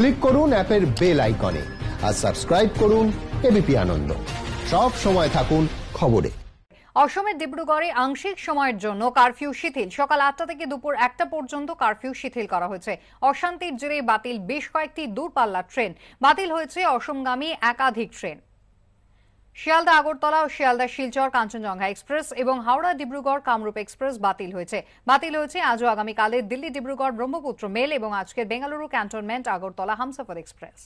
click করুন অ্যাপের bell আইকনে আর সাবস্ক্রাইব করুন এবিপি আনন্দ সব সময় থাকুন খবরে অসমের ডিব্রুগড়ে আংশিক সময়ের জন্য কারফিউ শিথিল সকাল আটটা থেকে দুপুর একটা পর্যন্ত কারফিউ শিথিল করা হয়েছে অশান্তির জেরে বাতিল বেশ কয়েকটি দূরপাল্লার ট্রেন বাতিল হয়েছে অসমগামী একাধিক ট্রেন শিয়ালদা আগরতলা ও শিয়ালদা শিলচর কাঞ্চনজঙ্ঘা এক্সপ্রেস এবং হাওড়া ডিব্রুগড় কামরূপ এক্সপ্রেস বাতিল হয়েছে বাতিল হয়েছে আজও আগামীকালের দিল্লি ডিব্রুগড় ব্রহ্মপুত্র মেল এবং আজকের বেঙ্গালুরু ক্যান্টনমেন্ট আগরতলা হামসফর এক্সপ্রেস